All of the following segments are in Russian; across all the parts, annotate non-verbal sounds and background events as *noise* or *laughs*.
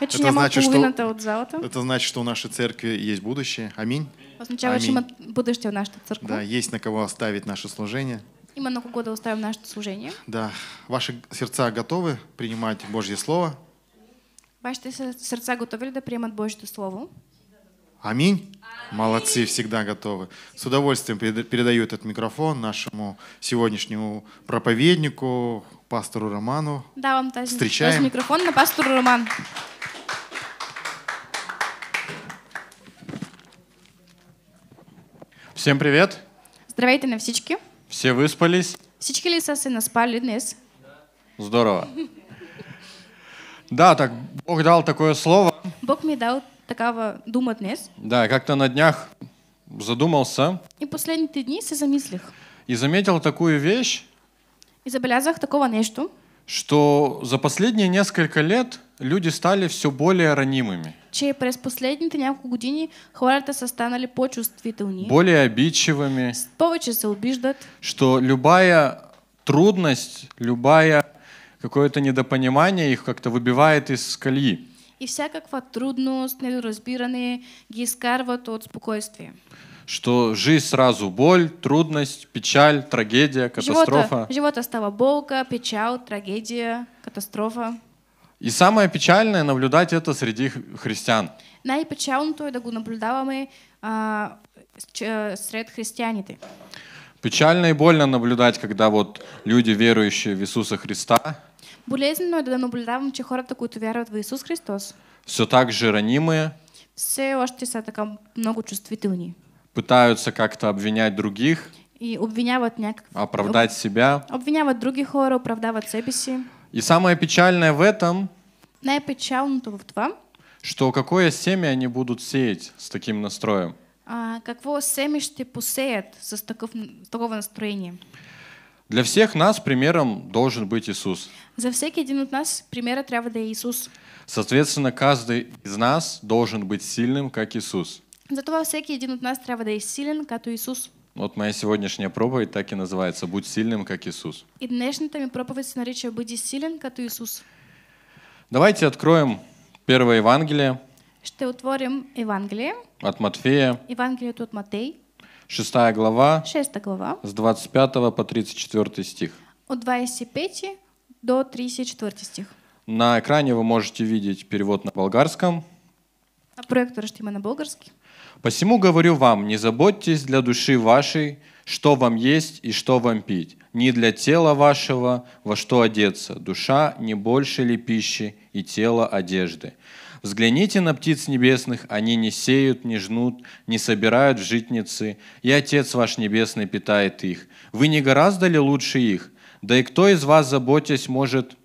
это значит, что, это значит, что у нашей церкви есть будущее. Аминь. Означает, что будущее у нашей церкви. Да, есть на кого оставить наше служение. И мы на года оставим наше служение. Да. Ваши сердца готовы принимать Божье Слово? Ваши сердца готовы да принимать Божье Слово? Аминь. Молодцы, всегда готовы. С удовольствием передаю этот микрофон нашему сегодняшнему проповеднику, пастору Роману. Да, вам тази, Встречаем. микрофон на пастору Роман. Всем привет! Здравейте на всички! Все выспались? Всички ли са се наспали днес? Здорово. Да, так Бог дал такое слово. Бог мне дал такого дума днес. Да, как-то на днях задумался. И последние дни се замислих. И заметил такую вещь. И забелязах такого нечто. Что за последние несколько лет люди стали все более ранимыми че през последните няколко години хората са станали по-чувствителни. Более обидчивыми. Повече се обиждат. Что любая трудность, любая какое-то недопонимание их как-то выбивает из колеи. И всякаква трудность, недоразбирание ги изкарват от спокойствия. Что жизнь сразу боль, трудность, печаль, трагедия, катастрофа. Живота, живота стала болка, печаль, трагедия, катастрофа. И самое печальное наблюдать это среди христиан. Най-печалното е да го наблюдаваме а, э, сред християните. Печально и больно наблюдать, когда вот люди, верующие в Иисуса Христа, Болезненно е да наблюдавам, че хората, които вярват в Иисус Христос, все так же ранимые, все още са така много чувствителни. Пытаются как-то обвинять других. И обвиняват някак... Оправдать себя. Обвиняват други хора, оправдават себе си. И самое печальное в этом, что какое семя они будут сеять с таким настроем. А, какво семя ще посеят с такого настроения? Для всех нас примером должен быть Иисус. За всякий один от нас примера трябва да Иисус. Соответственно, каждый из нас должен быть сильным, как Иисус. Затова всякий один от нас трябва да е силен, като Иисус. Ну, вот моя сегодняшняя проповедь так и называется «Будь сильным, как Иисус». И днешната ми проповедь се будь сильным, как Иисус». Давайте откроем первое Евангелие. Что утворим Евангелие. От Матфея. Евангелие тут Матей. Шестая глава. Шестая глава. С 25 по 34 стих. От 25 до 34 стих. На экране вы можете видеть перевод на болгарском. А проектор что именно болгарский? Посему говорю вам, не заботьтесь для души вашей, что вам есть и что вам пить, не для тела вашего, во что одеться. Душа не больше ли пищи и тело одежды? Взгляните на птиц небесных, они не сеют, не жнут, не собирают в житницы, и Отец ваш Небесный питает их. Вы не гораздо ли лучше их? Да и кто из вас, заботясь, может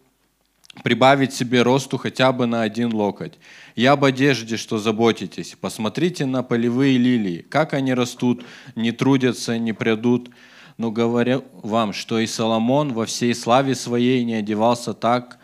прибавить себе росту хотя бы на один локоть? Я об одежде, что заботитесь. Посмотрите на полевые лилии, как они растут, не трудятся, не прядут. Но говорю вам, что и Соломон во всей славе своей не одевался так,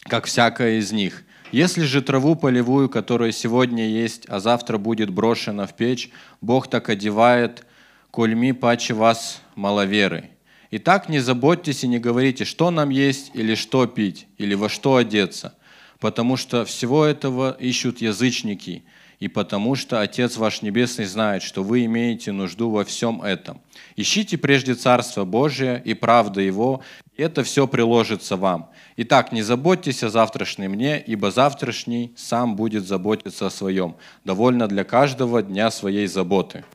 как всякая из них. Если же траву полевую, которая сегодня есть, а завтра будет брошена в печь, Бог так одевает, кольми паче вас маловеры. Итак, не заботьтесь и не говорите, что нам есть, или что пить, или во что одеться – потому что всего этого ищут язычники, и потому что Отец ваш Небесный знает, что вы имеете нужду во всем этом. Ищите прежде Царство Божие и правда Его, и это все приложится вам. Итак, не заботьтесь о завтрашнем мне, ибо завтрашний сам будет заботиться о своем. Довольно для каждого дня своей заботы.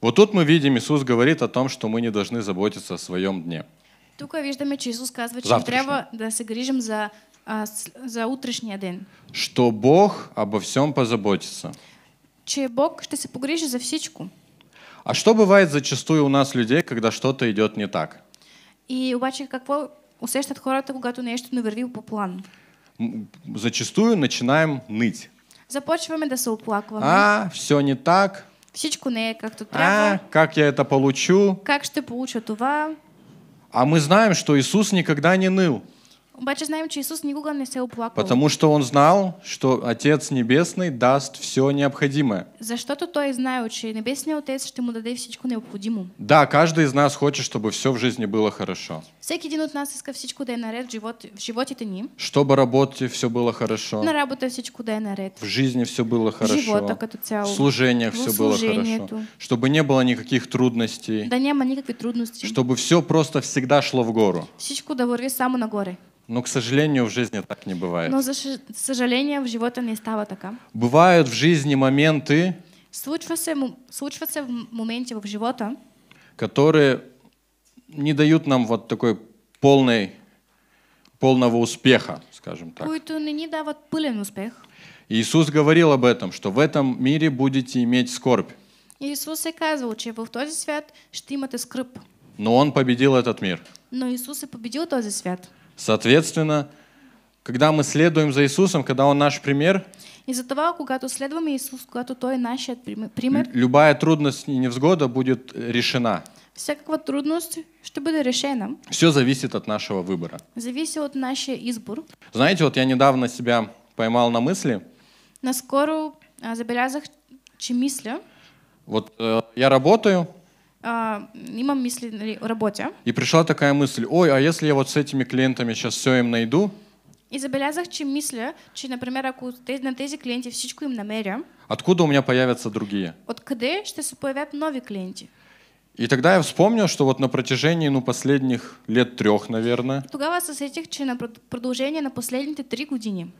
Вот тут мы видим, Иисус говорит о том, что мы не должны заботиться о своем дне – Тук виждаме, че Исус казва, че Завтрашно. трябва да се грижим за, а, за утрешния день. Что Бог обо всем позаботится. Че Бог что се погрижи за всичко. А что бывает зачастую у нас людей, когда что-то идет не так? И обаче какво усещат хората, когда то нечто не върви по плану. Зачастую начинаем ныть. Започваме да се оплакваме. А, все не так. Всичко не е както а, трябва. А, как я это получу? Как ще получа това? А мы знаем, что Иисус никогда не ныл. Обаче знаем, что Иисус никога не сел оплаквал. Потому что он знал, что Отец Небесный даст все необходимое. За что-то то той знаю, что Небесный Отец ще му даде всичко необходимо. Да, каждый из нас хочет, чтобы все в жизни было хорошо. Всеки един от нас иска все, да и наред в, живот, в животите ни. Чтобы работе все было хорошо. На работе все, да и наред. В жизни все было хорошо. В живота като цяло. В служениях все было хорошо. Чтобы не было никаких трудностей. Да не было никаких трудностей. Чтобы все просто всегда шло в гору. Все, да върви само на горы. Но, к сожалению, в жизни так не бывает. Но, за сожалению, в животе не стало така. Бывают в жизни моменты, случва се, в моменте в живота, которые не дают нам вот такой полной, полного успеха, скажем так. Които не ни дават пълен успех. Иисус говорил об этом, что в этом мире будете иметь скорбь. Иисус и казал, че в тот свят что имате скръп. Но Он победил этот мир. Но Иисус и победил тот свят. Соответственно, когда мы следуем за Иисусом, когда Он наш пример, и за това, когато следуем, Иисус, когато то и нашият пример, любая трудность и невзгода будет э, решена. Всякаква трудность что будет решена. Все зависит от нашего выбора. Зависит от нашего избор. Знаете, вот я недавно себя поймал на мысли. Наскоро а, забелязах, че мысли. Вот э, я работаю, а, имам мысли на работе. И пришла такая мысль, ой, а если я вот с этими клиентами сейчас все им найду? И забелязах, чем мысля че, например, ако на тези клиенте всичко им намеря, откуда у меня появятся другие? Откъде что се появят нови клиенти? И тогда я вспомнил, что вот на протяжении ну, последних лет трех, наверное, Тогава с этих, че на продолжение на последние три години,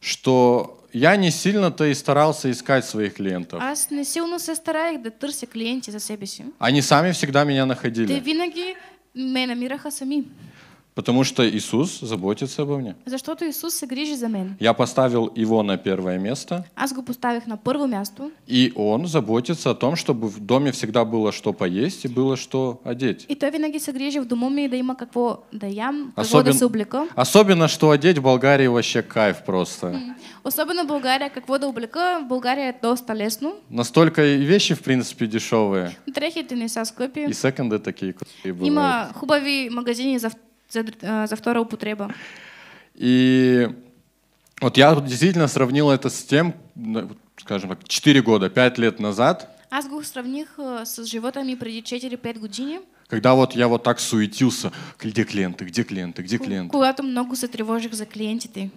что я не сильно-то и старался искать своих клиентов. не сильно Es nesilnu да tırsi клиенти за себе. си. Они сами всегда меня находили. Te винаги mēne miraha сами. Потому что Иисус заботится обо мне. За что-то Иисус се грижи за меня. Я поставил его на первое место. Аз го поставих на първо място. И он заботится о том, чтобы в доме всегда было что поесть и было что одеть. И то винаги се в дома ми да има какво да ям, какво Особен... да се Особенно что одеть в Болгарии вообще кайф просто. Особенно Болгария какво да облека, в Болгарии е доста лесно. Настолько и вещи в принципе дешевые. Трехите не са скъпи. И секонды такие крутые бывают. Има хубави магазини за за, э, за второупотреба. И вот я действительно сравнил это с тем, скажем так, 4 года, 5 лет назад. Аз го сравних э, с животами преди 4-5 години. Когда вот я вот так суетился, где клиенты, где клиенты, где клиенты. Когато много се за клиентите.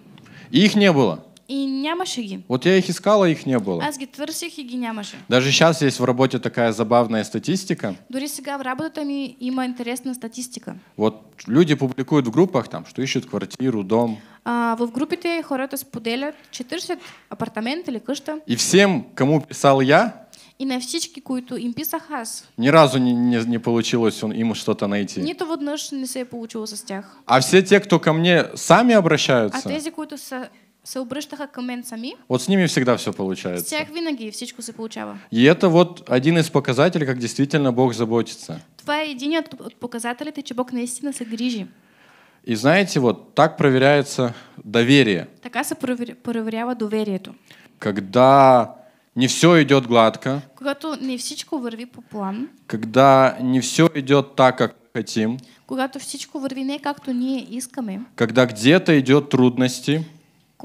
И их не было. И нямаше ги. Вот я их искала, их не было. Аз ги търсих и ги нямаше. Даже сейчас есть в работе такая забавная статистика. Дори сега в работата ми има интересна статистика. Вот люди публикуют в группах там, что ищут квартиру, дом. А, в группите хората споделят, че търсят апартамент или къща. И всем, кому писал я, и на всички, които им писах аз. Ни разу не, не, не получилось он, им что-то найти. Нито веднъж не се е получило с тях. А все те, кто ко мне сами а обращаются, а тези, които са се обръщаха към мен сами. Вот с ними всегда все получается. С тях винаги всичко се получава. И это вот один из показателей, как действительно Бог заботится. Това е един от показателите, че Бог наистина се грижи. И знаете, вот так проверяется доверие. Така се проверява доверието. Когда не все идет гладко. Когато не всичко върви по план. Когда не все идет так, как хотим. Когато всичко върви не както ние искаме. Когда где-то идет трудности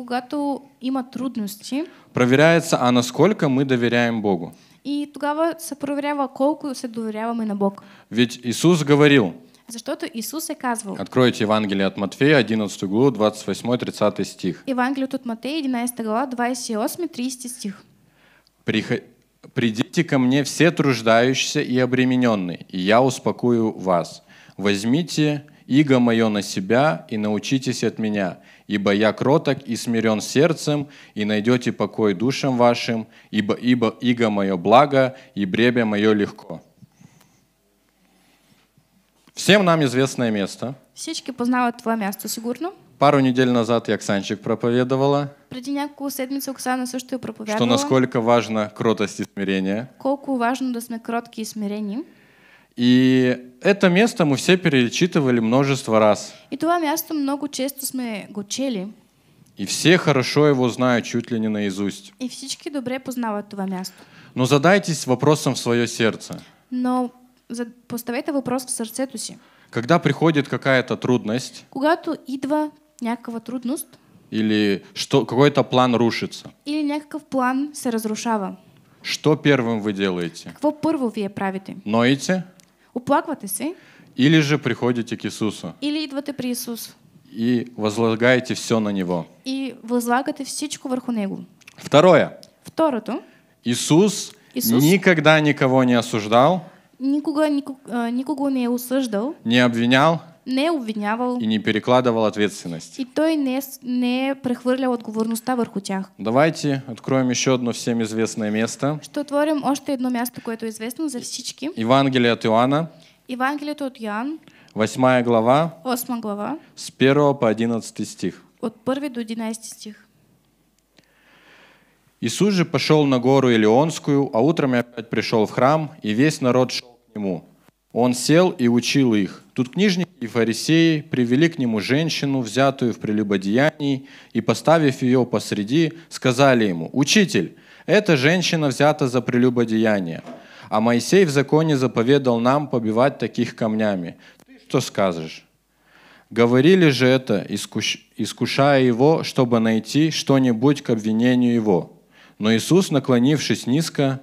когато има трудности, проверяется, а насколько мы доверяем Богу. И тогава се проверява колко се доверяваме на Бог. Ведь Иисус говорил, Защото Иисус е казвал. Откройте Евангелие от Матфея, 11 главу, 28-30 стих. Евангелие от Матфея, 11 глава, 28-30 стих. Приход... «Придите ко мне все труждающиеся и обремененные, и я успокою вас. Возьмите иго мое на себя и научитесь от меня, ибо я кроток и смирен сердцем, и найдете покой душам вашим, ибо, ибо иго мое благо, и бребе мое легко». Всем нам известное место. Всички познала твое место, сигурно? Пару недель назад я Ксанчик проповедовала. Преди няколко седмици Оксана също я проповядовала. Что насколько важно кротость и смирение. Колко важно да сме кротки и смирение? И это место мы все перечитывали множество раз. И то место много често сме го чели. И все хорошо его знают чуть ли не наизусть. И всички добре познават това място. Но задайтесь вопросом в свое сердце. Но поставете вопрос в сърцето си. Когда приходит какая-то трудность, когато идва някаква трудност, или что, какой-то план рушится, или някакъв план се разрушава, что первым вы делаете? Какво първо вие правите? Ноите. Уплакватися. Или же приходите к Иисусу. Или идвате при Иисус. И возлагаете все на Него. И возлагаете всичко вверху Него. Второе. второе Иисус, Иисус никогда никого не осуждал. Никога, никого, а, никого не осуждал. Не обвинял не обвинявал. И не перекладывал ответственность. И той не, не прехвърлял отговорността върху тях. Давайте откроем еще одно всем известное место. что отворим още одно место което е известно за всички. Евангелие от Иоанна. Евангелието от Йоан. восьмая глава. восьмая глава. С 1 по 11 стих. От 1 до 11 стих. Иисус же пошел на гору Илионскую, а утром опять пришел в храм, и весь народ шел к нему. Он сел и учил их. Тут книжники и фарисеи привели к нему женщину, взятую в прелюбодеянии, и, поставив ее посреди, сказали ему, «Учитель, эта женщина взята за прелюбодеяние, а Моисей в законе заповедал нам побивать таких камнями. Ты что скажешь?» Говорили же это, искуш... искушая его, чтобы найти что-нибудь к обвинению его. Но Иисус, наклонившись низко,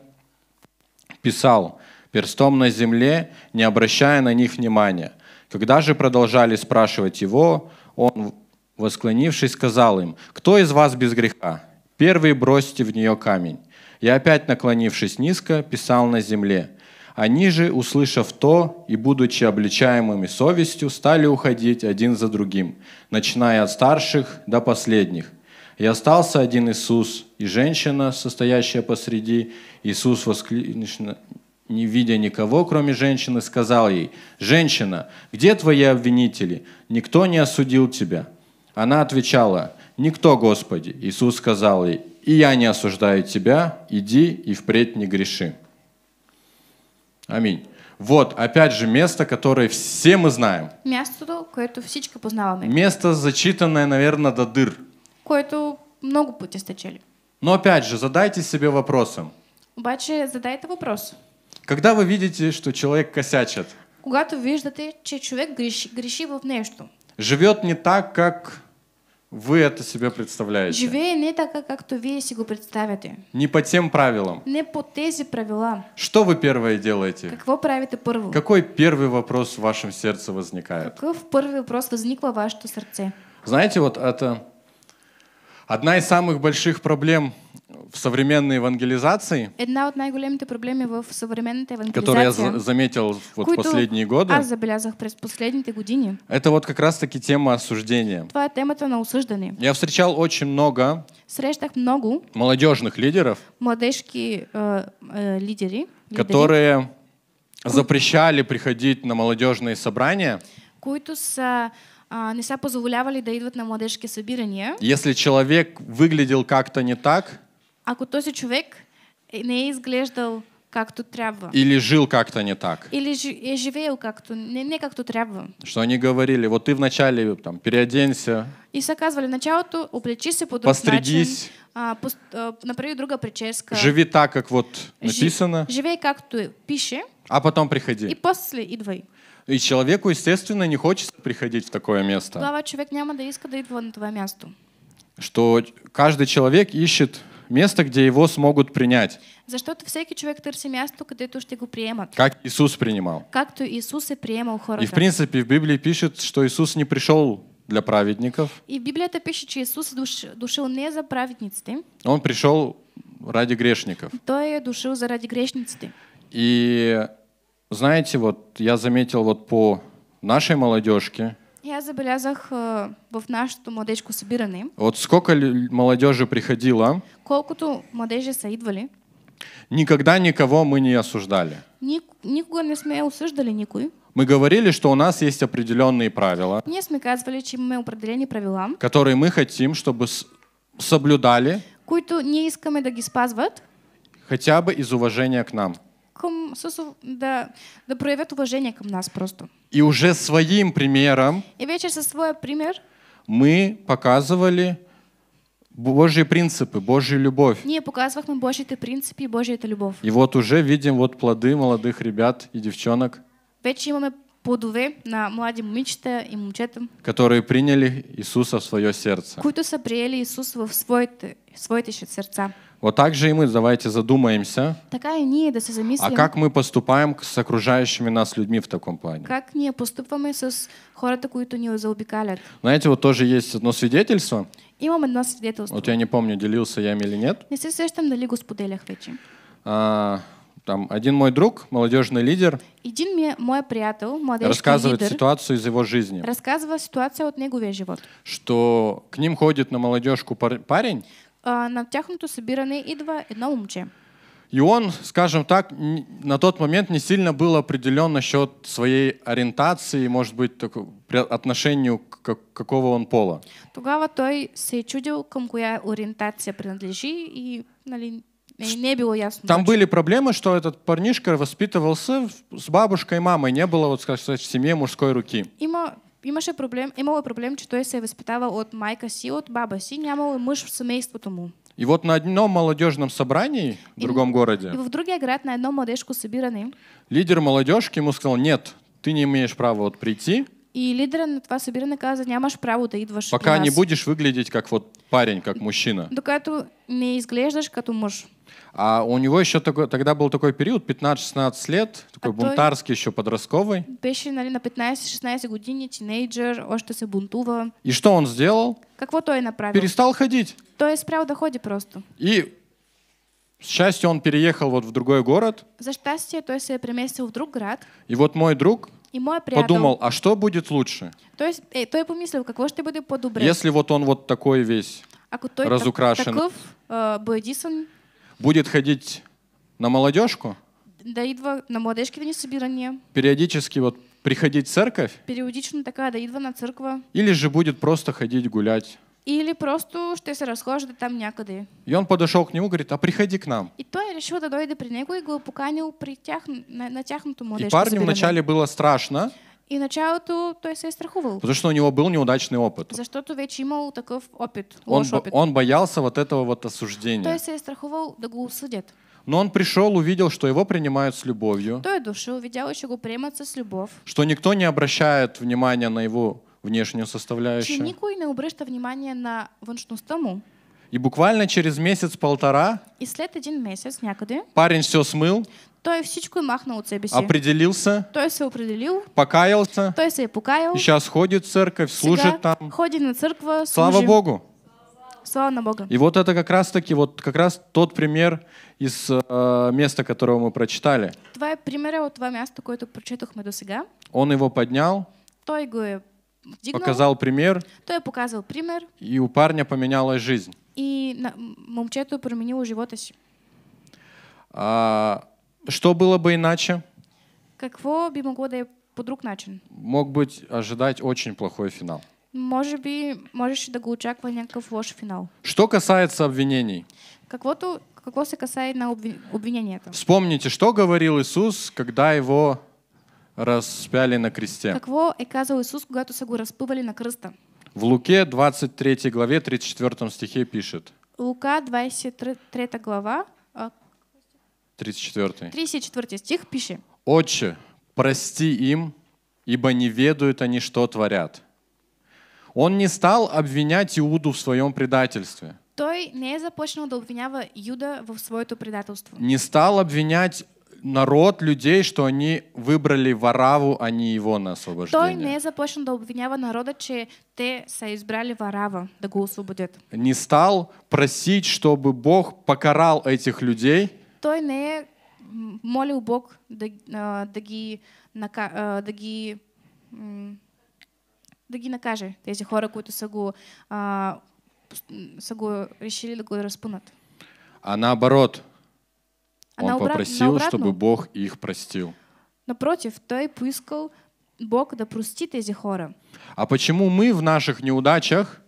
писал – перстом на земле, не обращая на них внимания. Когда же продолжали спрашивать его, он, восклонившись, сказал им, «Кто из вас без греха? Первый бросьте в нее камень». И опять, наклонившись низко, писал на земле. Они же, услышав то и будучи обличаемыми совестью, стали уходить один за другим, начиная от старших до последних. И остался один Иисус, и женщина, состоящая посреди, Иисус воскликнул, не видя никого, кроме женщины, сказал ей, «Женщина, где твои обвинители? Никто не осудил тебя». Она отвечала, «Никто, Господи». Иисус сказал ей, «И я не осуждаю тебя, иди и впредь не греши». Аминь. Вот, опять же, место, которое все мы знаем. Място, което всички познаваме. Место, зачитанное, наверное, до дыр. Кое-то много пути стачали. Но опять же, задайте себе вопросом. Обаче, задайте вопрос. Когда вы видите, что человек косячит? Когато виждате, че човек греши, греши в нещо. Живет не так, как вы это себе представляете. Живее не так, как то си го представяте. Не по тем правилам. Не по тези правила. Что вы первое делаете? Как вы правите първо? Какой первый вопрос в вашем сердце возникает? Каков первый вопрос возникло в вашето сердце? Знаете, вот это одна из самых больших проблем в современной евангелизации, Една от най-големите проблеми в съвременната которую я заметил вот в Какую-то- последние годы, аз забелязах през последните години, это вот как раз-таки тема осуждения. това е темата на осъждане. Я встречал очень много Срещах много молодежных лидеров, младежки е, а, е, а, лидери, лидери, которые запрещали приходить на молодежные собрания, които са, а, не са позволявали да идват на младежки събирания. если человек выглядел как-то не так, ако този човек не е изглеждал както трябва. Или жил как-то не так. Или жи живел как-то, не, не как-то трябва. Что они говорили, вот ты вначале там переоденься. И все оказывали, начало то облечись по Постригись. А, пуст, а, например, друга прическа. Живи так, как вот написано. Жи, живей как ты пиши. А потом приходи. И после и двой. И человеку, естественно, не хочется приходить в такое место. Глава человек няма да иска да идва на твое место. Что каждый человек ищет место, где его смогут принять. За что Защото всеки човек търси място, където ще го приемат. Как Иисус принимал. Как то Иисус е приемал хората. И в принципе в Библии пишет, что Иисус не пришел для праведников. И это пишет, что Иисус душил не за праведниците. Он пришел ради грешников. То Той душил за ради грешниците. И знаете, вот я заметил вот по нашей молодежке, я забелязах в нашето младежко събиране. Вот сколько молодежи приходила? Колкото младежи са идвали. Никогда никого мы не осуждали. Никого не сме осуждали никой. Мы говорили, что у нас есть определенные правила. Не сме казвали, че имаме определени правила. Которые мы хотим, чтобы соблюдали. Които ние искаме да ги спазват. Хотя бы из уважения к нам към, с, да, да проявят уважение към нас просто. И уже своим примером и вече со своя пример мы показывали Божьи принципы, Божью любовь. Не, показывах мы Божьи-то принципы и Божья-то любовь. И вот уже видим вот плоды молодых ребят и девчонок. Вече имаме плодове на млади момичета и момчета, которые приняли Иисуса в свое сердце. Които са приели Иисус в своите, своите сердца. Вот так же и мы давайте задумаемся, Такая не, да се замислим, а как мы поступаем с окружающими нас людьми в таком плане. Как ние поступваме с хората, които ни заобикалят. Знаете, вот тоже есть одно свидетельство. Имам едно свидетелство. Вот я не помню, делился я им или нет. Не се сещам дали го споделях вече. А, там один мой друг, молодежный лидер, един мне мой приятел, рассказывает лидер, ситуацию из его жизни. Рассказывает ситуацию от неговия живот. Что к ним ходит на молодежку парень, а, на тяхното събиране идва едно момче. И он, скажем так, на тот момент не сильно был определен насчет своей ориентации, может быть, такой, отношению к какого он пола. Тогава той се е чудил към коя ориентация принадлежит, и нали, не было ясно. Там точно. были проблемы, что этот парнишка воспитывался с бабушкой и мамой, не было, вот сказать, в семье мужской руки. Има имаше проблем, имало проблем, че той се е възпитавал от майка си, от баба си, нямало мъж в семейството му. И вот на одном молодежном собрании в другом и, городе и в другие город на одном молодежку собираны. лидер молодежки ему сказал, нет, ты не имеешь права вот прийти и лідери на вас обірена каза, нямаш право да идваш Пока не будешь выглядеть как вот парень, как мужчина. Ну, Докато не изглеждаш като муж. А у него еще такой, тогда был такой период, 15-16 лет, такой а бунтарский еще подростковый. Беше, нали, на 15-16 години, тинейджер, още се бунтува. И что он сделал? Как вот той направил. Перестал ходить. То есть прямо доходи просто. И к счастью, он переехал вот в другой город. За счастье, то есть я переместил в друг город. И вот мой друг, и мой приятель, подумал, а что будет лучше? То есть, э, то я помыслил, каково что будет подобрать? Если вот он вот такой весь Ако той разукрашен, таков, э, будет ходить на молодежку? Да едва на молодежке не собирание. Периодически вот приходить в церковь? Периодично такая, да едва на церковь. Или же будет просто ходить гулять? Или просто ще се разхождат там някъде. И он подошел к нему, говорит, а приходи к нам. И то, той решил да дойде при него и го пока не тях, на, на тяхното И парню вначале было страшно. И то, то есть я страховал. Потому что у него был неудачный опыт. Защото вече имал такъв опит, он, опит. Он боялся вот этого вот осуждения. То есть я страховал, да го осъдят. Но он пришел, увидел, что его принимают с любовью. То Той души увидел, что его примут с любовью. Что никто не обращает внимания на его внешнюю составляющую. Чи ніколи не обрешта внимание на внешнюю стому? И буквально через месяц-полтора и след один месяц някъде, парень все смыл, То и всичко махнул от себе си. Определился. Той се определил. Покаялся. То се е покаял. И сейчас ходит в церковь, служит там. Ходит на церковь, служит. Слава Богу. Слава на Бога. И вот это как раз-таки вот как раз тот пример из э, места, которого мы прочитали. Твой примеры вот два места, которое прочитали до сега. Он его поднял. Той го е дигнул, показал пример. То я показал пример. И у парня поменялась жизнь. И момчето променило живота си. А, что было бы иначе? Какво би могло да е по друг начин? Мог быть ожидать очень плохой финал. Може би можеше да го очаква някакъв лош финал. Что касается обвинений? Каквото, какво се касае на обвиненията? Вспомните, что говорил Иисус, когда его распяли на кресте. Какво е казал Исус, когато са го разпъвали на кръста? В Луке 23 главе 34 стихе пишет. Лука 23 глава 34. А, 34 стих пишет. «Отче, прости им, ибо не ведают они, что творят». Он не стал обвинять Иуду в своем предательстве. Той не е започнал да обвинява Юда в своето предателство. Не стал обвинять народ, людей, что они выбрали Вараву, а не его на освобождение. Той не започна до обвинява народа, че те са избрали Варава да го освободят. Не стал просить, чтобы Бог покарал этих людей. Той не молил Бог да, а, да ги, нака, а, да ги да ги накаже тези хора, които са го, а, са го решили да го разпънат. А наоборот, он обра... попросил, чтобы Бог их простил. Напротив, той пыскал Бог да простит эти хоры. А почему мы в наших неудачах?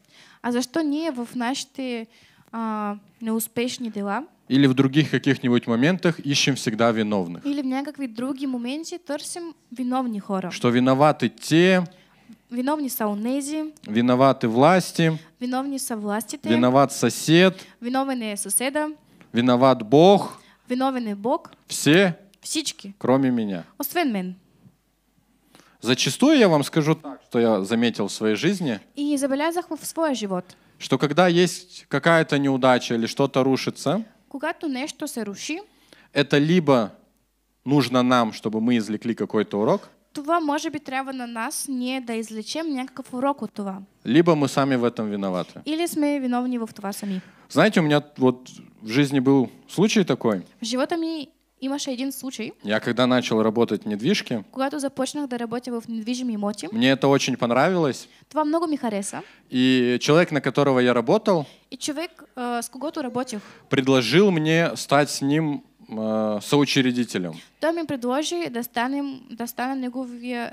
А за что не в наши а, неуспешные дела? Или в других каких-нибудь моментах ищем всегда виновных. Или в некаких других моменте торсим виновных хора. Что виноваты те, Виновны саунезі. Виноваты власти. Виновны Виновні совластите. Виноват сосед. Виновные соседа. Виноват Бог. Виновен е Бог. Все, Всички, кроме меня. освен мен. Зачастую я вам скажу так, что я заметил в своей жизни, И забелязах в своя живот. что когда есть какая-то неудача или что-то рушится, Когато нещо се руши, это либо нужно нам, чтобы мы извлекли какой-то урок, това може би трябва на нас ние да излечем някакъв урок от това. либо мы сами в этом виноваты. Или сме виновни в това сами. Знаете, у меня вот в жизни был случай такой. В живота ми имаше один случай. Я когда начал работать в недвижке. Когато започнах да работя в недвижими имоти. Мне это очень понравилось. Това много ми хареса. И человек, на которого я работал. И человек, э, а, с когото работих. Предложил мне стать с ним э, соучредителем. То мне предложи достанем достанем его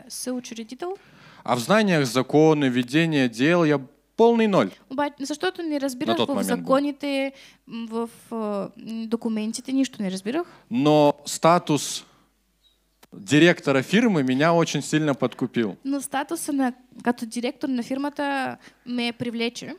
стана неговия А в знаниях законы, ведение дел я Полный ноль. за что защото не разбирах в законе ты, в а, документе ты нищо не разбирах. Но статус директора фирмы меня очень сильно подкупил. Но статус на, като директор на фирма то ме привлече.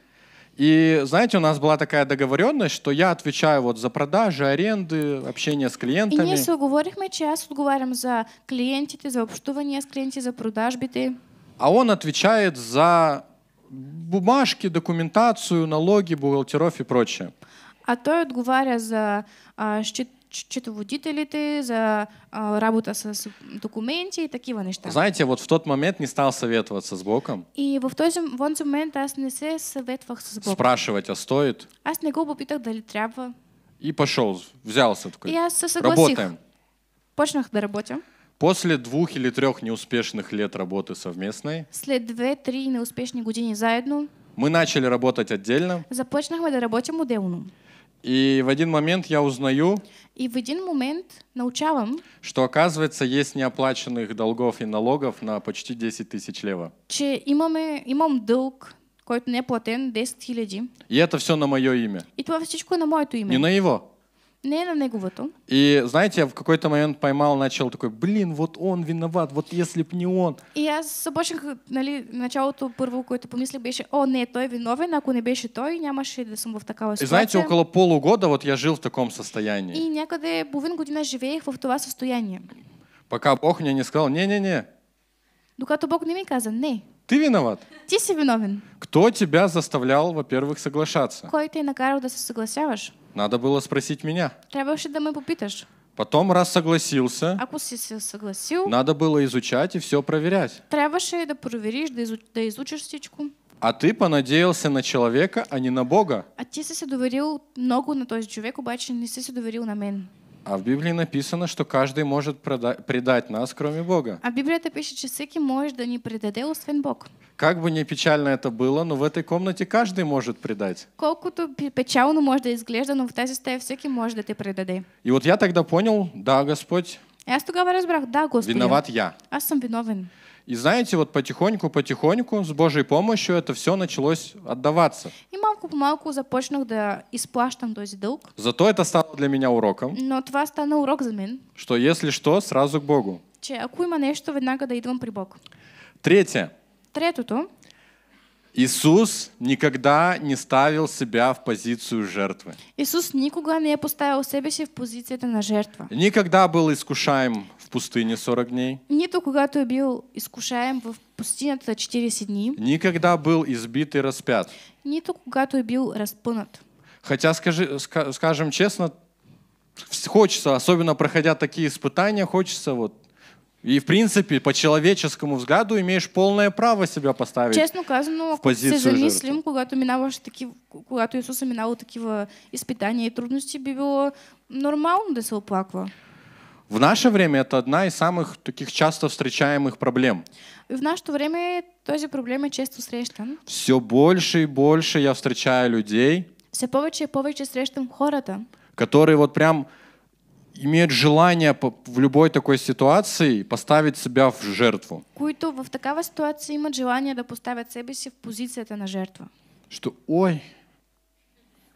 И знаете, у нас была такая договоренность, что я отвечаю вот за продажи, аренды, общение с клиентами. И ние се оговорихме, че аз отговарям за клиенты, за общувание с клиенти, за продажбите. А он отвечает за бумажки, документацию, налоги, бухгалтеров и прочее. А той отговаря за а, счет, счетоводителите, за а, работа с документи и такива неща. Знаете, вот в тот момент не стал советоваться с Богом. И в този, в този момент аз не се съветвах с Богом. Спрашивать, а стоит? Аз не го попитах дали трябва. И пошел, взялся такой. И аз се съгласих. Работаем. Почнах да работя. После двух или трех неуспешных лет работы совместной След 2-3 неуспешни години заедно мы начали работать отдельно. Започнахме да работим отделно. И в один момент я узнаю, и в один момент научавам, что оказывается есть неоплаченных долгов и налогов на почти 10 тысяч лева. Че имаме, имам долг, който не е платен 10 000. И это все на мое имя. И това всичко е на моето име. Не на его. Не на неговото. И знаете, я в какой-то момент поймал, начал такой, блин, вот он виноват, вот если б не он. И аз започнах, нали, началото първо, което помислих беше, о, не, той е виновен, ако не беше той, нямаше да съм в такава ситуация. И знаете, около полугода вот я жил в таком состоянии. И някъде половин година живеех в това състояние. Пока Бог мне не сказал, не-не-не. Докато Бог не ми каза, не. Ты виноват. Ти си виновен. Кто тебя заставлял, во-первых, соглашаться? Кой ты накарал да се согласяваш? Надо было спросить меня. Трябваше да ме попиташ. Потом, раз согласился, А си согласил, надо было изучать и все проверять. трябваше да проверишь, да, изу, да изучиш всичко. А ты понадеялся на человека, а не на Бога. А ти се доверил ногу на този човек, обаче не си се доверил на меня. А в Библии написано, что каждый может предать нас, кроме Бога. А в Библии это пишет, что всякий может да не предаде, освен Бог. Как бы не печально это было, но в этой комнате каждый может предать. то печально может да изглежда, но в тази стае всякий может да ты предаде. И вот я тогда понял, да, Господь. Я с тобой разбрах, да, Господь. Виноват я. Аз сам виновен. И знаете, вот потихоньку-потихоньку, с Божьей помощью, это все началось отдаваться. И малку-помалку започнах да исплащам този долг. Зато это стало для меня уроком. Но това стало урок за мен. Что если что, сразу к Богу. Че, ако има нещо, веднага да идвам при Бог. Третье. Третото. Иисус никогда не ставил себя в позицию жертвы. Иисус никогда не поставил себя в позицию на жертва. Никогда был искушаем в пустыне 40 дней. Нито когато е убил искушаем в пустыне это 40 дней. Никогда был избит и распят. Нито когато е убил разпънат. Хотя, скажи, скажем честно, хочется, особенно проходя такие испытания, хочется вот и в принципе по человеческому взгляду имеешь полное право себя поставить. Честно, Чесно ну, казано, ако се замислим, когато минаваш такива, когато Исус е минавал такива испытания и трудности, би нормально нормално да се оплаква. В наше время это одна из самых таких часто встречаемых проблем. И в наше время тоже проблема часто встречаем. Все больше и больше я встречаю людей. Все повече и повече встречаем хората. Которые вот прям имеют желание в любой такой ситуации поставить себя в жертву. Които в такава ситуации имеет желание да себя себе си в позицията на жертва. Что, ой,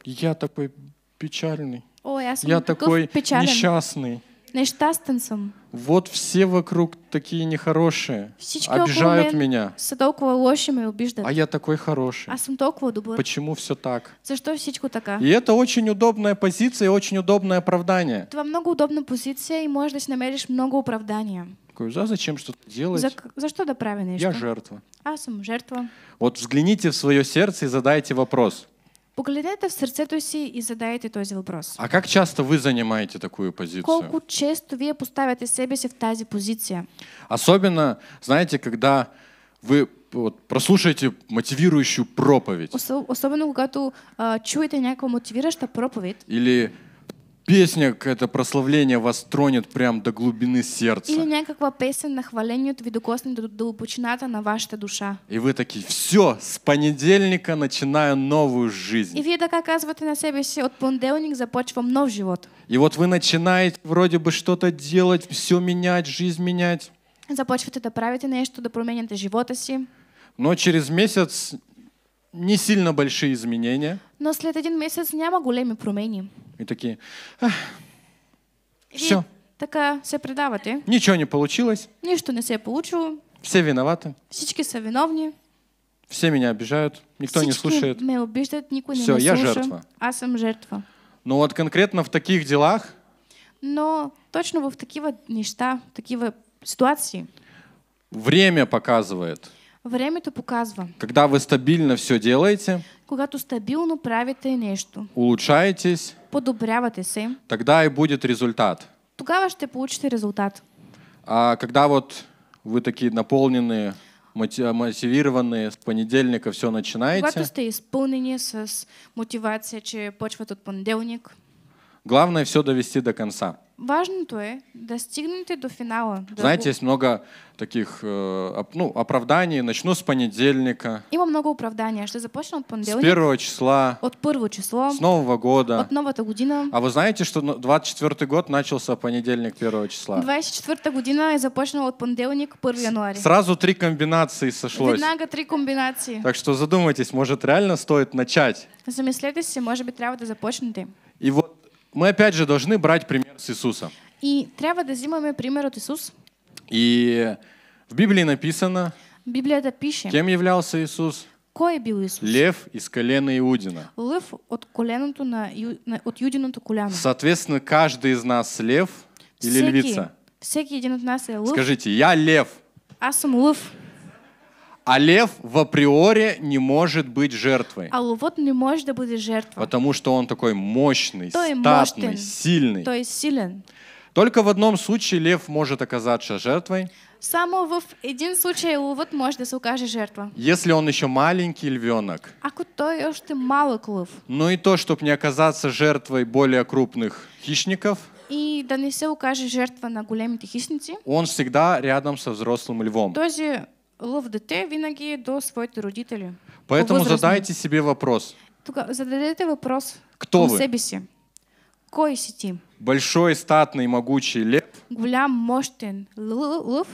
я такой печальный. Ой, я, я такой печален. несчастный. Нещастен съм вот все вокруг такие нехорошие, Всички обижают меня. Са толкова лоши ме обиждат. А я такой хороший. Аз съм толкова добър. Почему все так? Защо всичко така? И это очень удобная позиция и очень удобное оправдание. Това много удобная позиция и можеш да много оправдания. Такой, зачем что-то делать? За, за что да правильно? Я жертва. А сам жертва. Вот взгляните в свое сердце и задайте вопрос. Погледнете в сърцето си и задайте този въпрос. А как часто вы занимаете такую позицию? Колко често вие поставяте себе си в тази позиция? Особенно, знаете, когда вы вот, прослушаете мотивирующую проповедь. особенно, когда э, чуете некую мотивирующую проповедь. Или песня, это прославление вас тронет прям до глубины сердца. Или някаква песен на хвалението ви докосне на вашата душа. И вы такие, все, с понедельника начинаю новую жизнь. И вие така казвате на себе все от понеделник започвам нов живот. И вот вы начинаете вроде бы что-то делать, все менять, жизнь менять. Започвате да правите нещо, да променяте живота си. Но через месяц не сильно большие изменения. Но след один месяц не няма големи промени и такие, все. Така се предавате. Ничего не получилось. Ничто не се е Все виноваты. Всички все виновни. Все меня обижают, никто Всички не слушает. ме не Все, я слуша. жертва. А сам жертва. Но вот конкретно в таких делах... Но точно в такие вот такива такие вот ситуации. Время показывает. Времето показва. Когда вы стабильно все делаете, когато стабилно правите нещо, улучшаетесь, подобрявате се, тогда и будет результат. Тогава ще получите результат. А когда вот вы такие наполненные, мотивированные с понедельника все начинаете. Когато сте изпълнени с мотивация, че почват от понеделник. Главное все довести до конца. Важно то, да до финала. Знаете, есть много таких э, ну, оправданий. Начну с понедельника. Има много оправданий, что започна от понеделника. С первого числа. От первого числа. С нового года. От нового года. А вы знаете, что 24 год начался понедельник первого числа? 24 година и започнала от понеделник 1 января. Сразу три комбинации сошлось. Веднага три комбинации. Так что задумайтесь, может реально стоит начать. Замислете се, може би трябва да започнете. И вот мы опять же должны брать пример с Иисуса. И трябва да взимаме пример от Иисус. И в Библии написано, Библия это пише, кем являлся Иисус? Кой был Иисус. Лев из колена Иудина. Лев от коленото на, на от Юдиното коляно. Соответственно, каждый из нас лев или всеки, львица. Всеки един от нас лев. Скажите, я лев. А съм лев. А лев в априори не может быть жертвой. А вот не может быть жертвой. Потому что он такой мощный, То статный, мощный, сильный. То есть силен. Только в одном случае лев может оказаться жертвой. Само в один случай вот может се укаже жертва. Если он еще маленький львенок. А Ако той още малый лев. Ну и то, чтобы не оказаться жертвой более крупных хищников. И да не се укаже жертва на големите хищници. Он всегда рядом со взрослым львом. Този лов детей, винаги до своих родителей. Поэтому задайте себе вопрос. Только задайте вопрос Кто вы? себе си. Кой си Большой, статный, могучий лев? Гулям мощен лъв?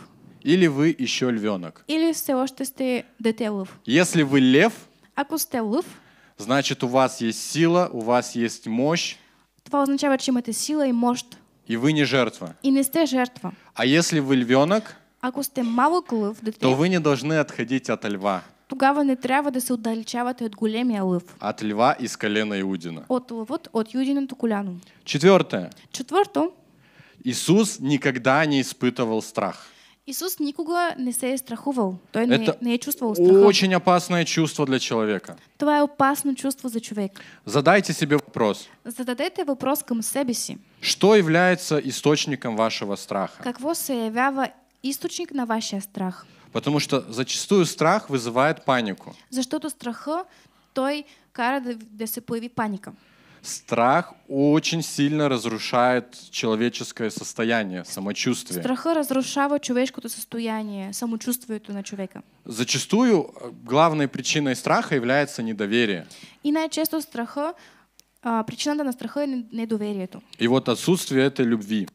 Или вы еще львенок? Или все още сте дете лъв? Если вы лев, Ако сте лъв, значит у вас есть сила, у вас есть мощь. Това означава, че имате сила и мощь. И вы не жертва. И не сте жертва. А если вы львенок, Ако сте малък лъв, дете, то вы не должны отходить от льва. Тогава не трябва да се отдалечавате от големия лъв. От льва из колена Иудина. От лъвът от Юдиното коляно. Четвертое. Четвърто. Иисус никогда не испытывал страх. Иисус никогда не се е страхувал. Той Это не, е чувствовал страха. очень опасное чувство для человека. Това е опасно чувство за човек. Задайте себе вопрос. Зададете въпрос към себе си. Что является источником вашего страха? Какво се явява источник на вашия страх. Потому что зачастую страх вызывает панику. за что то страха той кара да, да паника. Страх очень сильно разрушает человеческое состояние, самочувствие. Страха разрушает человеческое состояние, самочувствие на человека. Зачастую э, главной причиной страха является недоверие. И най-често страха, а, причината на страха недоверие недоверието. И вот отсутствие этой любви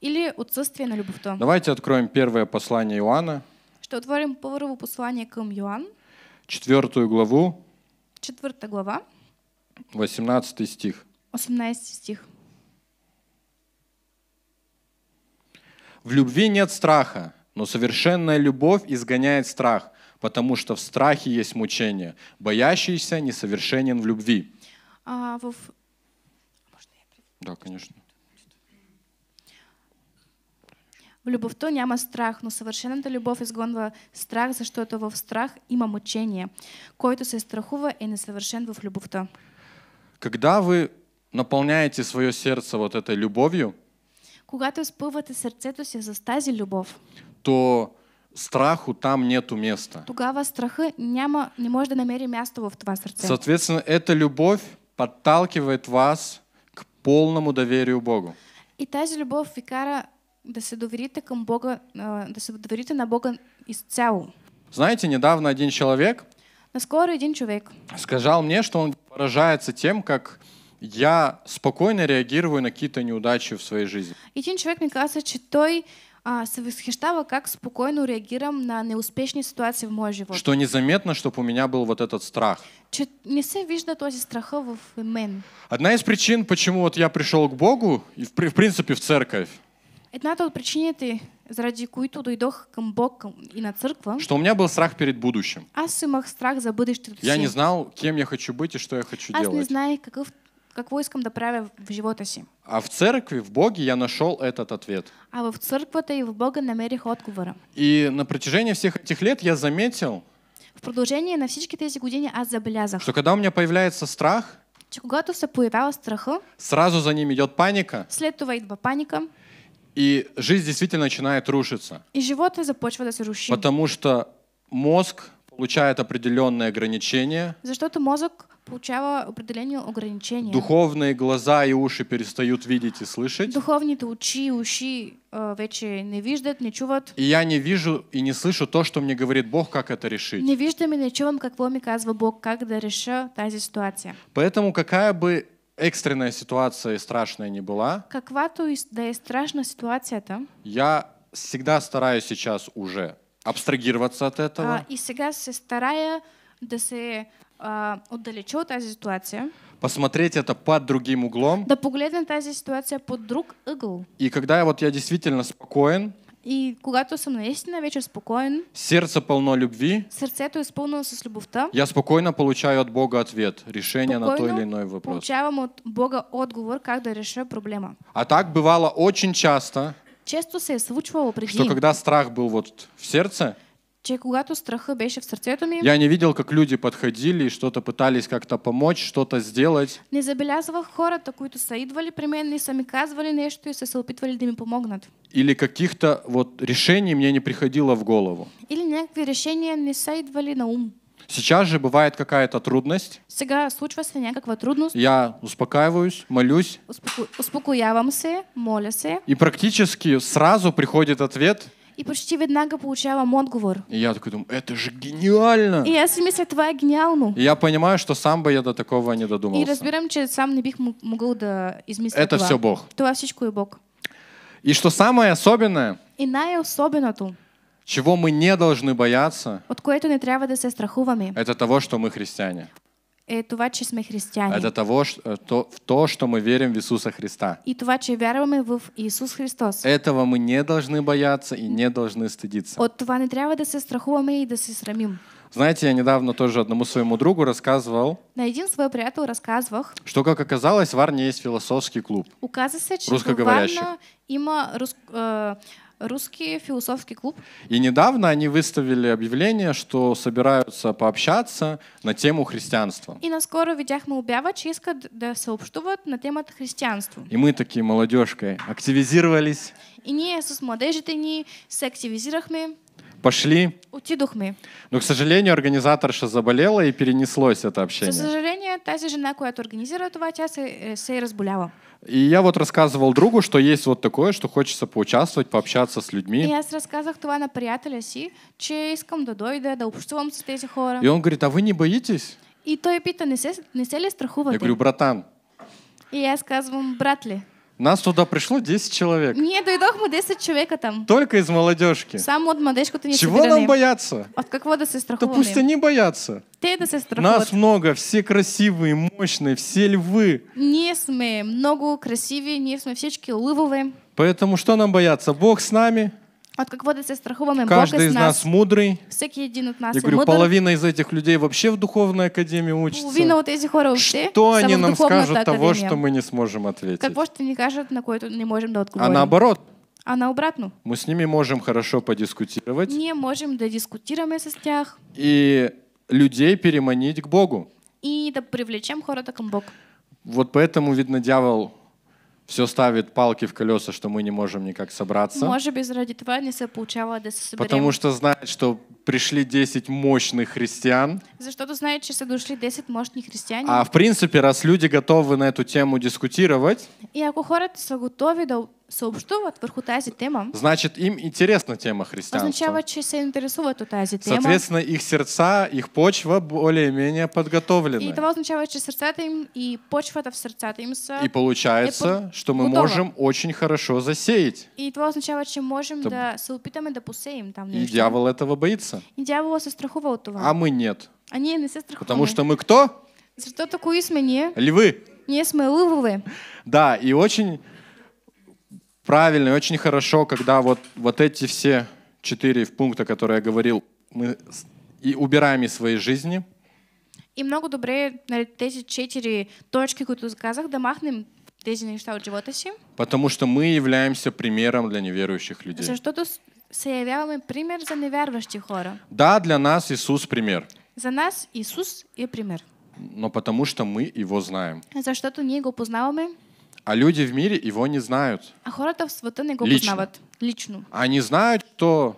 или отсутствие на любовта. Давайте откроем первое послание Иоанна. Что отворим первое послание к Иоанн. Четвертую главу. Четвертая глава. 18 стих. 18 стих. В любви нет страха, но совершенная любовь изгоняет страх, потому что в страхе есть мучение. Боящийся несовершенен в любви. А, в... Можно я... Да, конечно. Любовта няма страх, но съвършената любов изгонва страх, защото в страх има мъчение. Който се страхува е несъвършен в любовта. Когда вы наполняете свое сердце вот этой любовью, когато изпълвате сърцето си с тази любов, то страху там нету места. Тогава страха няма, не може да намери място в това сърце. Соответственно, эта любовь подталкивает вас к полному доверию Богу. И тази любов ви кара да се доверите към Бога, э, да се доверите на Бога изцяло. Знаете, недавно один человек Наскоро один человек сказал мне, что он поражается тем, как я спокойно реагирую на какие-то неудачи в своей жизни. Един човек мне каза, что той а, се възхищава как спокойно реагирам на неуспешные ситуации в моя живот. Что незаметно, чтобы у меня был вот этот страх. Че не се вижда този страха в мен. Одна из причин, почему вот я пришел к Богу, и в, в принципе в церковь, Едната от причините, заради които дойдох към Бог и на църква, что у меня был страх перед будущим. аз имах страх за бъдещето Я не знал, кем я хочу быть и что я хочу делать. Аз не делать. знаех какъв, какво искам да правя в живота си. А в церкви, в Боге я нашел этот ответ. А в църквата и в Бога намерих отговора. И на протяжении всех этих лет я заметил, В продолжение на всички тези години аз забелязах, что когда у меня появляется страх, че когато се появява страха, сразу за ним идет паника, след това идва паника, и жизнь действительно начинает рушиться. И животное започвается рушить. Потому что мозг получает определенные ограничения. За что-то мозг получала определенные ограничения. Духовные глаза и уши перестают видеть и слышать. Духовные очи и уши э, вече не видят, не чуват. И я не вижу и не слышу то, что мне говорит Бог, как это решить. Не виждам и не чувам, как вам казва Бог, как да реша тази ситуация. Поэтому какая бы экстренная ситуация и страшная не была. Каквато и да е страшна ситуацията. Я всегда стараюсь сейчас уже абстрагироваться от этого. А, и всегда се старая да се а, отдалеча от тази ситуация. Посмотреть это под другим углом. Да погледна тази ситуация под друг угол. И когда я вот я действительно спокоен. И когато съм наистина вечер спокоен, сердце полно любви, сърцето е изпълнено с любовта, я спокойно получаю от Бога ответ, решение на той или иной вопрос. Получавам от Бога отговор, как да реша проблема. А так бывало очень часто, Често се е случвало преди, что когда страх был вот в сердце, че когато страха беше в сърцето ми, я не видел, как люди подходили и что-то пытались как-то помочь, что-то сделать. не забелязвах хората, които са идвали при мен и са ми казвали нещо и са се опитвали да ми помогнат. Или каких-то вот решений мне не приходило в голову. Или някакви решения не са идвали на ум. Сейчас же бывает какая-то трудность. Сега случва се някаква трудност. Я успокаиваюсь, молюсь. Успоко... Успокоявам се, моля се. И практически сразу приходит ответ. И почти веднага получавам отговор. И я такой думаю, это же гениально! И аз си мисля, това е гениално. И я понимаю, что сам бы я до такого не додумался. И разбирам, че сам не бих могъл да измисля это това. все Бог. Това всичко е Бог. И что самое особенное, и най-особеното, чего мы не должны бояться, от което не трябва да се страхуваме, это того, что мы христиане това, че сме християни. Это того, э, то, в то, что мы верим в Иисуса Христа. И това, че вярваме в Иисус Христос. Этого мы не должны бояться и не должны стыдиться. От това не трябва да се страхуваме и да се срамим. Знаете, я недавно тоже одному своему другу рассказывал, на один свой приятел рассказывал, что, как оказалось, в Арне есть философский клуб. Указывается, что русскоговорящих. Има рус... э, Русский философский клуб. И недавно они выставили объявление, что собираются пообщаться на тему христианства. И на наскоро видяхме мы че искат да сообщуват на темата християнство. И мы такие молодежкой активизировались. И не с младежите ни се активизирахме. Пошли. Отидохме. Но, к сожалению, организаторша заболела и перенеслось это общение. К сожалению, тази жена, която организира това, тя э, се, се разболяла. И я вот рассказывал другу, что есть вот такое, что хочется поучаствовать, пообщаться с людьми. И я рассказах това на приятеля си, че искам да дойда, да общувам с этими хором. И он говорит, а вы не боитесь? И той пита, не се, не се ли Я говорю, братан. И я сказывам, брат ли? Нас туда пришло 10 человек. Ні, мы 10 човека там. Только из молодежки. Сам от младежкото ни Чего нам бояться? От как да се Да пусть они боятся. Ты да се Нас много, все красивые, мощные, все львы. Ние сме много красиви, ние сме всички лъвове. Поэтому что нам бояться? Бог с нами, вот как водится страховыми Каждый из нас, нас мудрый. Всякий един от нас Я говорю, мудр. половина из этих людей вообще в духовной академии учится. Половина от этих хоров Что они нам скажут того, что мы не сможем ответить? Как что не скажут, на кое не можем да А наоборот. А на обратно. Мы с ними можем хорошо подискутировать. Не можем да дискутируем с тях. И людей переманить к Богу. И да привлечем хора таком Бог. Вот поэтому, видно, дьявол все ставит палки в колеса, что мы не можем никак собраться. Може без заради това не получало получава да Потому что знает, что пришли 10 мощных христиан. За что ты знаешь, что дошли 10 мощных христиан? А в принципе, раз люди готовы на эту тему дискутировать, и ако хората са готови да съобщуват върху тази тема, значит им интересна тема христианства. Означава, че се интересуват от тази тема. Соответственно, их сердца, их почва более-менее подготовлены. И това означава, че сърцата им и почвата в сърцата им са И получается, е что мы готова. можем очень хорошо засеять. И това означава, че можем Там... да се опитаме да посеем там нещо. И дьявол этого боится страхуется. И дьявол застраховал това. А мы нет. Они а не страхованы. Потому что мы кто? Что такое мы не? Львы. Не мы львы. Да, и очень правильно и очень хорошо, когда вот, вот эти все четыре пункта, которые я говорил, мы и убираем из своей жизни. И много добрее на эти четыре точки, които казах, да махнем тези неща от живота си. Потому что мы являемся примером для неверующих людей. Что-то се пример за невярващи хора. Да, для нас Иисус пример. За нас Иисус и пример. Но потому что мы его знаем. За что-то не его познаваме. А люди в мире его не знают. А хората в света не го Лично. познават. Лично. А они знают, что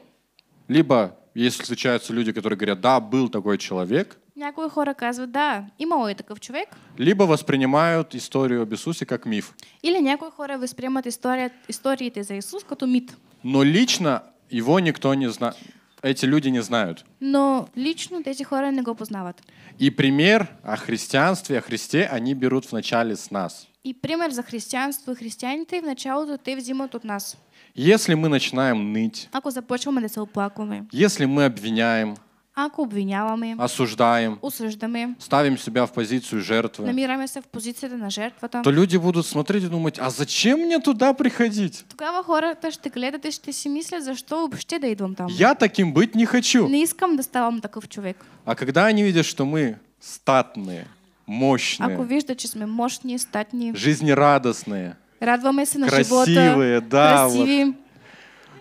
либо если встречаются люди, которые говорят, да, был такой человек, Някои хора казват, да, имало е такъв човек. Либо воспринимают историю об Иисусе как миф. Или някои хора възприемат история, историите за Иисус като мит. Но лично его никто не знает. Эти люди не знают. Но лично эти хора не го познават. И пример о христианстве, о Христе они берут вначале с нас. И пример за христианство христиане ты вначале началото те взимат от нас. Если мы начинаем ныть, если мы обвиняем, Ако обвиняваме, осуждаем, осуждаме, ставим себя в позицию жертвы, намираемся в позицию на жертвата, то люди будут смотреть и думать, а зачем мне туда приходить? Тогава хората ще гледат и ще си мислят, за что вообще да идвам там. Я таким быть не хочу. Не искам да ставам таков човек. А когда они видят, что мы статные, мощные, Ако виждат, че сме мощные, статные, жизнерадостные, радваме се на красивые, живота, да, красивые, вот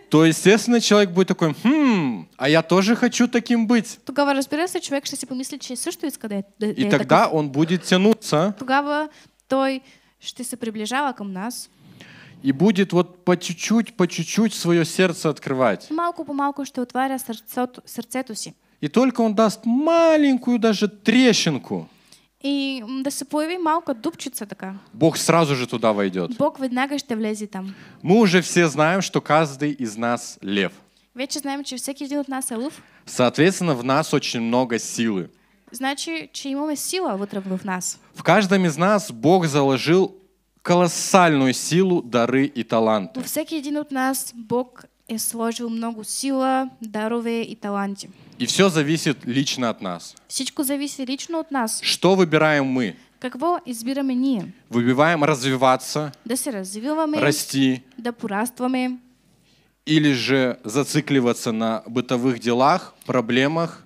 то, естественно, человек будет такой, хм, а я тоже хочу таким быть. Тогава, разбирается, человек, что типа мысли, че существует, когда я, И тогда такой... он будет тянуться. Тогава той, что се приближала к нас. И будет вот по чуть-чуть, по чуть-чуть свое сердце открывать. Малку по малку, что утваря сердце, сердце туси. И только он даст маленькую даже трещинку. И да се появи малка дупчица така. Бог сразу же туда войдет. Бог веднага ще влезе там. Мы уже все знаем, что каждый из нас лев. Вече знаем, че всеки един от нас е лъв. Соответственно, в нас очень много силы. Значи, че имаме сила вътре в нас. В каждом из нас Бог заложил колоссальную силу, дары и таланты. В всеки един от нас Бог е сложил много сила, дарове и таланти. И все зависит лично от нас. Всичко зависит лично от нас. Что выбираем мы? Какво избираме ние? Выбиваем развиваться. Да се развиваме. Расти. Да порастваме. Или же зацикливаться на бытовых делах, проблемах.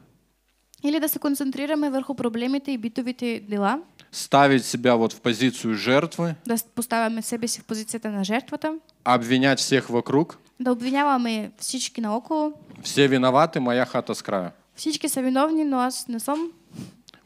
Или да се концентрираме върху проблемите и битовите дела. Ставить себя вот в позицию жертвы. Да поставяме себе си в позицията на жертвата. Обвинять всех вокруг. Да обвиняваме всички наоколо. Все виноваты, моя хата с края. Всички са виновни, но аз не съм.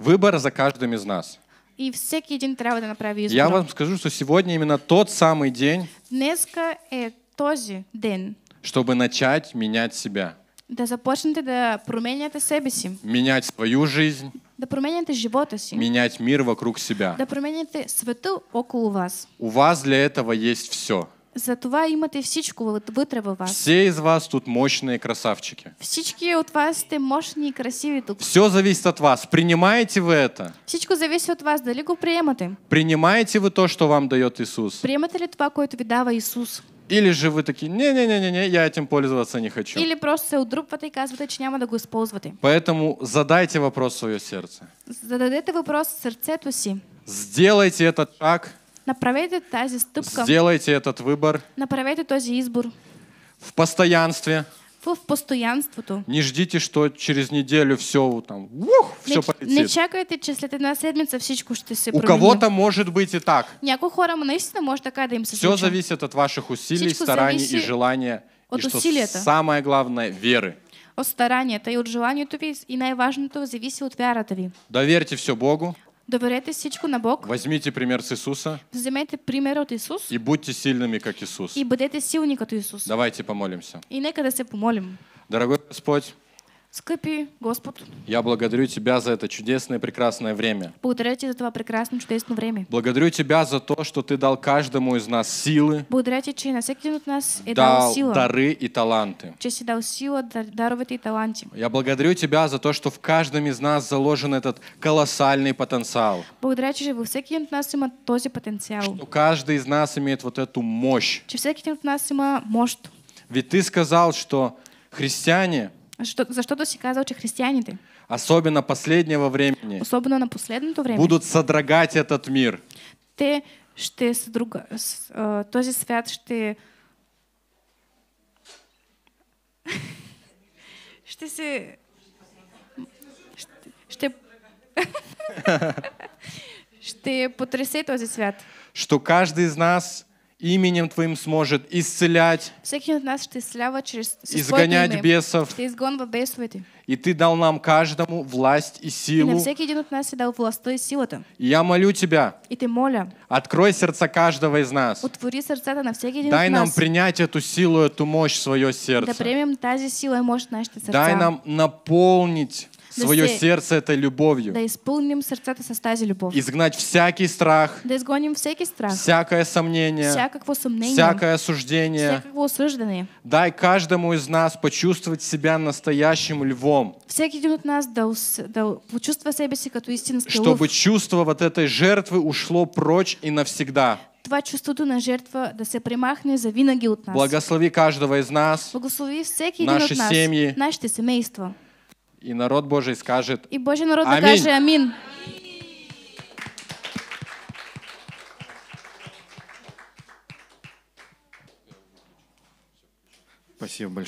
Выбор за каждым из нас. И всякий день трябва да направи избор. Я вам скажу, что сегодня именно тот самый день. Днеска е този ден. Чтобы начать менять себя. Да започнете да променяте себе си. Менять свою жизнь. Да променяте живота си. Менять мир вокруг себя. Да променяте света около вас. У вас для этого есть все. Затова имате всичко вътре във вас. Все из вас тут мощные красавчики. Всички от вас ты мощни и красиви тук. Все зависит от вас. Принимаете вы это? Всичко зависит от вас. далеко го приемате? Принимаете вы то, что вам дает Иисус? Приемате ли това, което ви дава Иисус? Или же вы такие, не-не-не-не, я этим пользоваться не хочу. Или просто се отрупвате и казвате, че няма да го използвате. Поэтому задайте вопрос в свое сердце. Зададете вопрос в сърцето си. Сделайте этот шаг Направете тази стъпка. Сделайте этот выбор. Направете този избор. В постоянстве. В постоянството. Не ждите, что через неделю все там, ух, все не, полетит. Не чакайте, че след една седмица всичко ще се У кого-то может быть и так. Някои хора наистина може така да им се Все зависит от ваших усилий, всичко стараний и желания. От и усилията. что самое главное, веры. От старанията и от желанието ви и най-важното зависи от вярата ви. Доверьте все Богу. Доверете всичко на Бог. Возьмите пример с Иисуса. Вземете пример от Иисус. И будьте сильными, как Иисус. И бъдете силни, като Иисус. Давайте помолимся. И нека да помолим. Дорогой Господь, Скъпи Господ, я благодарю Тебя за это чудесное и прекрасное время. Благодаря Тебе за това прекрасно чудесно време. Благодарю Тебя за то, что Ты дал каждому из нас силы. Благодаря Тебе, че на всеки от нас и дал, дал сила. дары и таланты. Че си дал сила, даровете и таланты. Я благодарю Тебя за то, что в каждом из нас заложен этот колоссальный потенциал. Благодаря что во всеки от нас има този потенциал. Что каждый из нас имеет вот эту мощь. Че всеки от нас има мощь. Ведь Ты сказал, что христиане за что ты сказал, что христиане ты? Особенно последнего времени. Особенно на последнее время. Будут содрогать этот мир. Ты, что то же свят, что что *laughs* се... что что потрясет этот свят. Что каждый из нас именем Твоим сможет исцелять, нас, через, изгонять име, бесов. И Ты дал нам каждому власть и силу. И, на нас и, дал власть и, силу. и я молю Тебя, и ты моля, открой сердца каждого из нас. Утвори сердца на всеки един Дай нам нас. принять эту силу, эту мощь в свое сердце. Да примем тази сила и мощь нашите сердца. Дай нам наполнить свое сердце этой любовью. Да исполним сердце это состази любовью, Изгнать всякий страх. Да изгоним всякий страх. Всякое сомнение. Всякого сомнения. Всякое осуждение. Всякого осуждения. Дай каждому из нас почувствовать себя настоящим львом. Всякий один от нас да, да почувствовать себя как истинный Чтобы чувство вот этой жертвы ушло прочь и навсегда. това чувството на жертва да се премахне за винаги от нас. Благослови каждого из нас. Благослови всеки един от нас. Семьи, нашите семейства и народ Божий скажет И Божий народ Аминь. каже Амин. Спасибо большое.